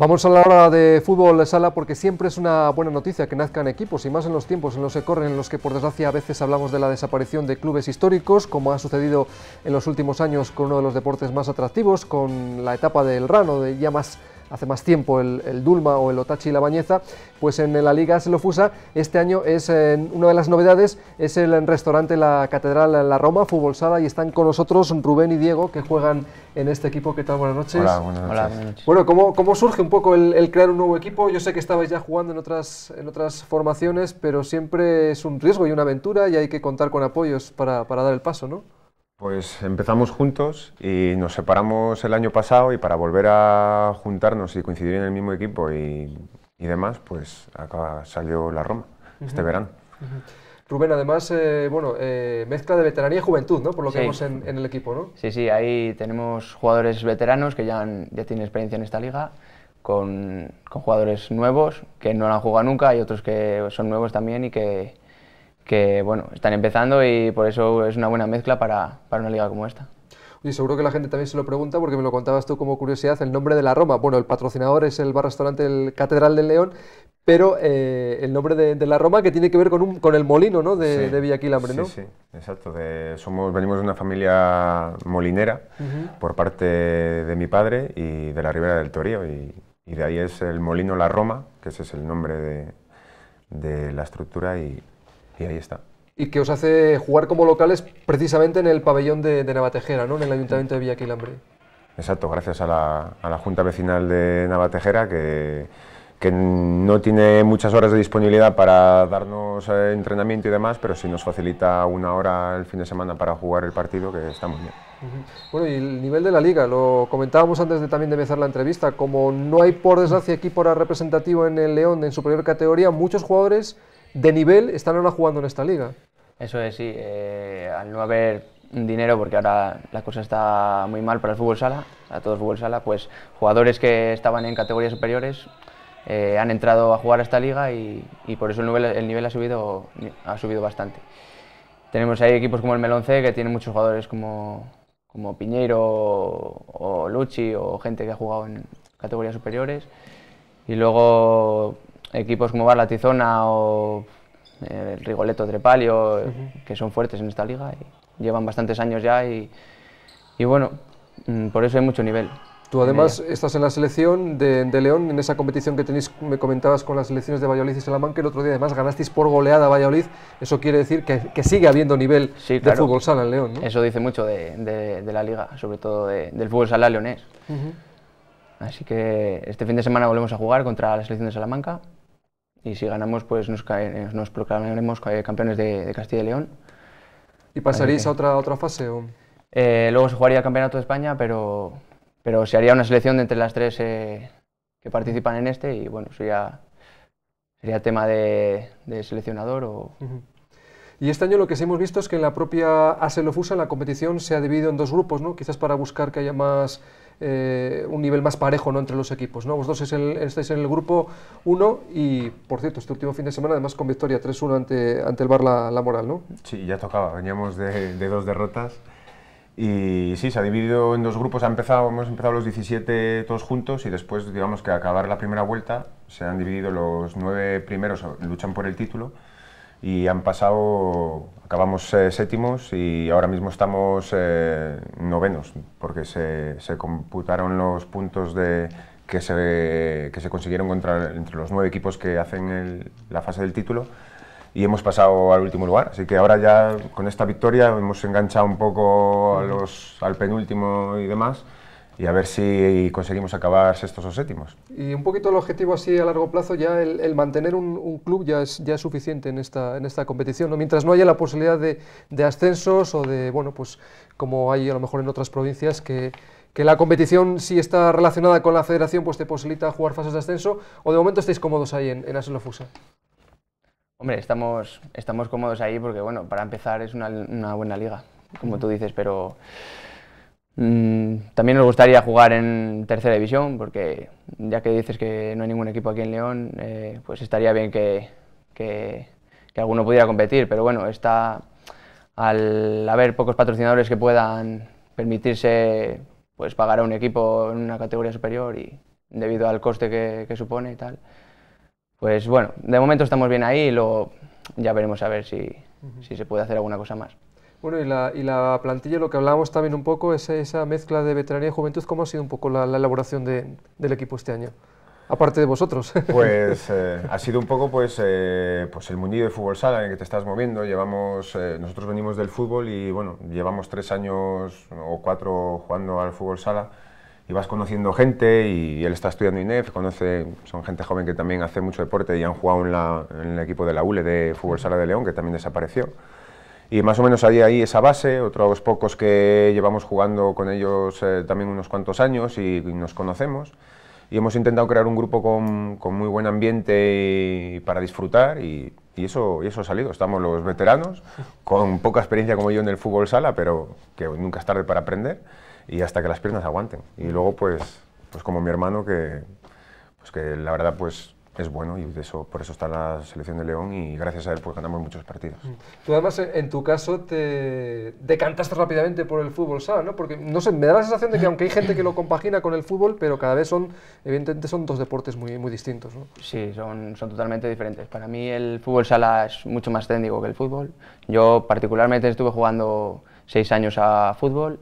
Vamos a la hora de fútbol de sala porque siempre es una buena noticia que nazcan equipos y más en los tiempos en los que corren, en los que por desgracia a veces hablamos de la desaparición de clubes históricos, como ha sucedido en los últimos años con uno de los deportes más atractivos, con la etapa del rano, de llamas hace más tiempo el, Dulma o el Otachi y la Bañeza, pues en la Liga fusa este año es eh, una de las novedades, es el restaurante La Catedral La Roma, Fútbol Sala, y están con nosotros Rubén y Diego que juegan en este equipo. ¿Qué tal? Buenas noches. Hola, buenas noches. Bueno, ¿cómo, surge un poco el, crear un nuevo equipo? Yo sé que estabais ya jugando en otras, en otras formaciones, pero siempre es un riesgo y una aventura y hay que contar con apoyos para dar el paso, ¿no? Pues empezamos juntos y nos separamos el año pasado y para volver a juntarnos y coincidir en el mismo equipo y, y demás, pues acá salió la Roma este verano. Rubén, además, eh, bueno, eh, mezcla de veteranía y juventud, ¿no? Por lo que vemos en, el equipo, ¿no? Sí, sí, ahí tenemos jugadores veteranos que ya, ya tienen experiencia en esta liga, con, jugadores nuevos que no han jugado nunca y otros que son nuevos también y que, que bueno, están empezando y por eso es una buena mezcla para, para una liga como esta. Y seguro que la gente también se lo pregunta porque me lo contabas tú como curiosidad, el nombre de la Roma. Bueno, el patrocinador es el bar-restaurante El Catedral del León, pero eh, el nombre de, la Roma que tiene que ver con, un, con el molino ¿no? de, Villaquilambre, ¿no? Sí, sí, exacto. somos, venimos de una familia molinera por parte de mi padre y de la Ribera del Torío. Y, y, de ahí es el molino La Roma, que ese es el nombre de, de la estructura y, y ahí está. Y que os hace jugar como locales precisamente en el pabellón de, Navatejera, ¿no? en el Ayuntamiento de Villaquilambre. Exacto, gracias a la, Junta Vecinal de Navatejera que, que no tiene muchas horas de disponibilidad para darnos eh, entrenamiento y demás, pero sí nos facilita una hora el fin de semana para jugar el partido, que estamos bien. Bueno, y el nivel de la liga, lo comentábamos antes de también de empezar la entrevista, como no hay por desgracia equipo representativo en el León en superior categoría, muchos jugadores de nivel están ahora jugando en esta liga. Eso es, sí. Eh, al no haber dinero, porque ahora la cosa está muy mal para el fútbol sala, a todo el fútbol sala, pues jugadores que estaban en categorías superiores eh, han entrado a jugar a esta liga y, por eso el nivel, ha, subido, ha subido bastante. Tenemos ahí equipos como el Meloncé, que tiene muchos jugadores como, como Piñeiro o, o Luchi o gente que ha jugado en categorías superiores. Y luego equipos como Tizona o eh, el Rigoletto Trepalio, que son fuertes en esta liga y llevan bastantes años ya y, y bueno, mm, por eso hay mucho nivel. Tú además estás en la selección de, León, en esa competición que tenéis, me comentabas con las selecciones de Valladolid y Salamanca, el otro día además ganasteis por goleada a Valladolid, eso quiere decir que, sigue habiendo nivel de fútbol sala en León. Eso dice mucho de, la liga, sobre todo del fútbol sala leonés. Así que este fin de semana volvemos a jugar contra la selección de Salamanca y si ganamos pues nos, proclamaremos eh, campeones de, Castilla y León. ¿Y pasaréis a otra, otra fase? Eh, luego se jugaría el Campeonato de España, pero, pero se haría una selección de entre las tres eh, que participan en este y bueno, sería, sería tema de, seleccionador o... Y este año lo que sí hemos visto es que en la propia Aselofusa, en la competición, se ha dividido en dos grupos, ¿no? Quizás para buscar que haya más eh, un nivel más parejo ¿no? entre los equipos. ¿no? Vosotros es estáis en el grupo 1 y, por cierto, este último fin de semana, además con victoria 3-1 ante, ante el Bar la, Moral, ¿no? Sí, ya tocaba, veníamos de, dos derrotas y sí, se ha dividido en dos grupos, ha empezado, hemos empezado los 17 todos juntos y después, digamos que a acabar la primera vuelta, se han dividido los nueve primeros, luchan por el título y han pasado, acabamos eh, séptimos y ahora mismo estamos eh, novenos, porque se, computaron los puntos de, que, se, que se consiguieron contra, entre los nueve equipos que hacen la fase del título y hemos pasado al último lugar. Así que ahora ya con esta victoria hemos enganchado un poco a los, al penúltimo y demás y a ver si conseguimos acabar sextos o séptimos. Y un poquito el objetivo así a largo plazo, ya el, mantener un, club ya es, ya suficiente en esta, en esta competición, ¿no? mientras no haya la posibilidad de, ascensos o de, bueno, pues como hay a lo mejor en otras provincias que, la competición si está relacionada con la federación pues te posibilita jugar fases de ascenso o de momento estáis cómodos ahí en, en Hombre, estamos, estamos cómodos ahí porque bueno, para empezar es una buena liga, como tú dices, pero Mm, también nos gustaría jugar en tercera división, porque ya que dices que no hay ningún equipo aquí en León, eh, pues estaría bien que, alguno pudiera competir. Pero bueno, está al haber pocos patrocinadores que puedan permitirse pues, pagar a un equipo en una categoría superior y debido al coste que, supone y tal, pues bueno, de momento estamos bien ahí y luego ya veremos a ver si se puede hacer alguna cosa más. Bueno, y la, plantilla, lo que hablábamos también un poco, es esa mezcla de veteranía y juventud, ¿cómo ha sido un poco la, elaboración del equipo este año? aparte de vosotros. Pues eh, ha sido un poco pues, eh, pues, el mundillo de fútbol sala en el que te estás moviendo. Llevamos, eh, nosotros venimos del fútbol y bueno, llevamos tres años o cuatro jugando al fútbol sala y vas conociendo gente y, él está estudiando INEF, conoce, son gente joven que también hace mucho deporte y han jugado en el equipo de la ULE de fútbol sala de León, que también desapareció y más o menos hay ahí esa base, otros pocos que llevamos jugando con ellos eh, también unos cuantos años y, nos conocemos. Y hemos intentado crear un grupo con, con muy buen ambiente y, para disfrutar y, y, eso, y eso ha salido. Estamos los veteranos, con poca experiencia como yo en el fútbol sala, pero que nunca es tarde para aprender y hasta que las piernas aguanten. Y luego pues, pues como mi hermano que, pues que la verdad pues es bueno y de eso, por eso está la selección de León y gracias a él pues ganamos muchos partidos. Mm. Tú además eh, en tu caso te decantaste rápidamente por el fútbol sala, ¿no? Porque no sé, me da la sensación de que aunque hay gente que lo compagina con el fútbol, pero cada vez son evidentemente son dos deportes muy, muy distintos, ¿no? Sí, son, son totalmente diferentes. Para mí el fútbol sala es mucho más técnico que el fútbol. Yo particularmente estuve jugando seis años a fútbol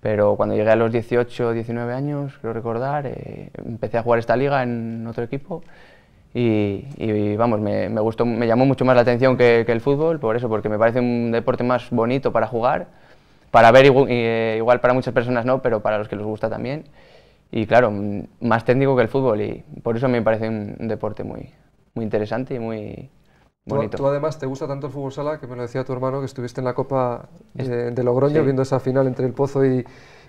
pero cuando llegué a los 18, 19 años, creo recordar, eh, empecé a jugar esta liga en otro equipo y, vamos, me, gustó, me llamó mucho más la atención que, el fútbol, por eso, porque me parece un deporte más bonito para jugar, para ver, eh, igual, para muchas personas no, pero para los que les gusta también. Y claro, más técnico que el fútbol y por eso me parece un, un deporte muy, muy interesante y muy, Tú, además te gusta tanto el fútbol sala que me lo decía tu hermano que estuviste en la Copa eh, de, Logroño viendo esa final entre el Pozo y,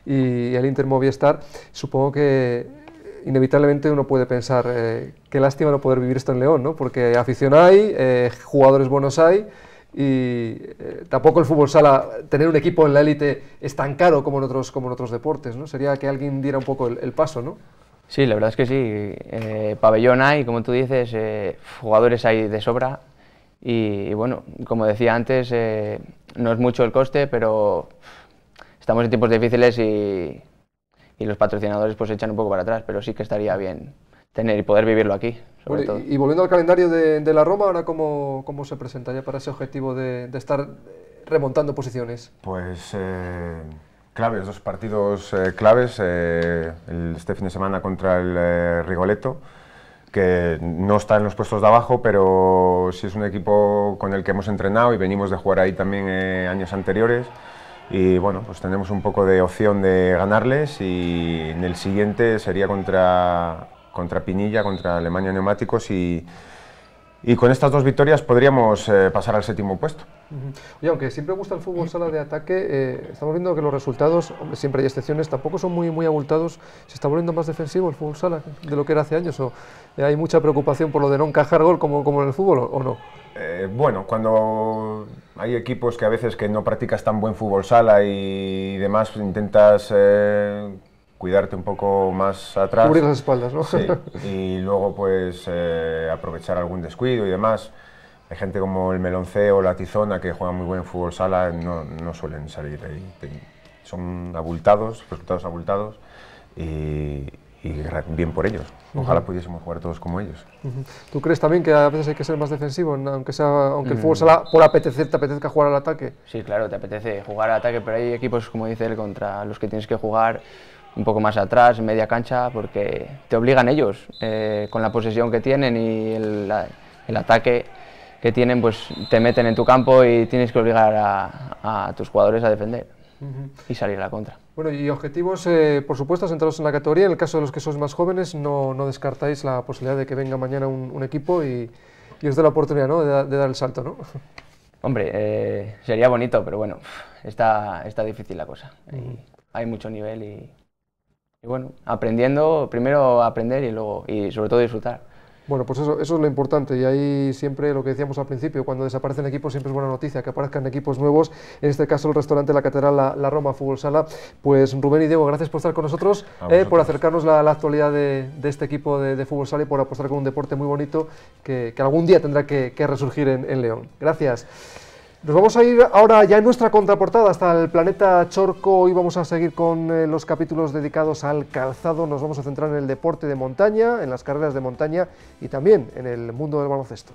el Inter Movistar. Supongo que inevitablemente uno puede pensar, eh, qué lástima no poder vivir esto en León, ¿no? Porque afición hay, eh, jugadores buenos hay y tampoco el fútbol sala, tener un equipo en la élite es tan caro como en otros, como en otros deportes, ¿no? Sería que alguien diera un poco el, el paso, ¿no? Sí, la verdad es que sí. pabellón hay, como tú dices, jugadores hay de sobra, y, bueno, como decía antes, eh, no es mucho el coste, pero estamos en tiempos difíciles y, los patrocinadores pues echan un poco para atrás, pero sí que estaría bien tener y poder vivirlo aquí. Y, volviendo al calendario de, la Roma, ahora cómo, se presentaría para ese objetivo de, estar remontando posiciones. Pues eh, claves, dos partidos eh, claves, este fin de semana contra el Rigoletto que no está en los puestos de abajo, pero sí es un equipo con el que hemos entrenado y venimos de jugar ahí también eh, años anteriores. Y bueno, pues tenemos un poco de opción de ganarles y en el siguiente sería contra, contra Pinilla, contra Alemania Neumáticos y y con estas dos victorias podríamos eh, pasar al séptimo puesto. Y aunque siempre gusta el fútbol sala de ataque, eh, estamos viendo que los resultados, siempre hay excepciones, tampoco son muy, muy abultados. Se está volviendo más defensivo el fútbol sala de lo que era hace años. O, eh, ¿Hay mucha preocupación por lo de no encajar gol como, como en el fútbol o no? bueno, cuando hay equipos que a veces que no practicas tan buen fútbol sala y demás, intentas cuidarte un poco más atrás. Cubrir las espaldas, ¿no? Sí, y luego pues eh, aprovechar algún descuido y demás. Hay gente como el Meloncé o la Tizona que juegan muy buen fútbol sala, no, no suelen salir ahí. Son abultados, resultados abultados y, bien por ellos. Ojalá pudiésemos jugar todos como ellos. ¿Tú crees también que a veces hay que ser más defensivo, aunque sea aunque el fútbol mm. sala por apetecer te apetezca jugar al ataque? Sí, claro, te apetece jugar al ataque, pero hay equipos como dice él contra los que tienes que jugar un poco más atrás, media cancha, porque te obligan ellos eh, con la posesión que tienen y el, ataque que tienen, pues te meten en tu campo y tienes que obligar a, tus jugadores a defender y salir a la contra. Bueno, y objetivos, eh, por supuesto, centrados en la categoría. En el caso de los que sois más jóvenes, no, descartáis la posibilidad de que venga mañana un, equipo y, os dé la oportunidad de, dar el salto, ¿no? Hombre, eh, sería bonito, pero bueno, está, está difícil la cosa. Hay mucho nivel y y bueno, aprendiendo, primero aprender y luego, y sobre todo disfrutar. Bueno, pues eso, eso es lo importante y ahí siempre lo que decíamos al principio, cuando desaparecen equipos siempre es buena noticia, que aparezcan equipos nuevos, en este caso el restaurante La Catedral, la, Roma Fútbol Sala. Pues Rubén y Diego, gracias por estar con nosotros, eh, por acercarnos a la, actualidad de, este equipo de, Fútbol Sala y por apostar con un deporte muy bonito que, algún día tendrá que, resurgir en León. Gracias. Nos vamos a ir ahora ya en nuestra contraportada hasta el planeta Chorco. y vamos a seguir con eh, los capítulos dedicados al calzado. Nos vamos a centrar en el deporte de montaña, en las carreras de montaña y también en el mundo del baloncesto.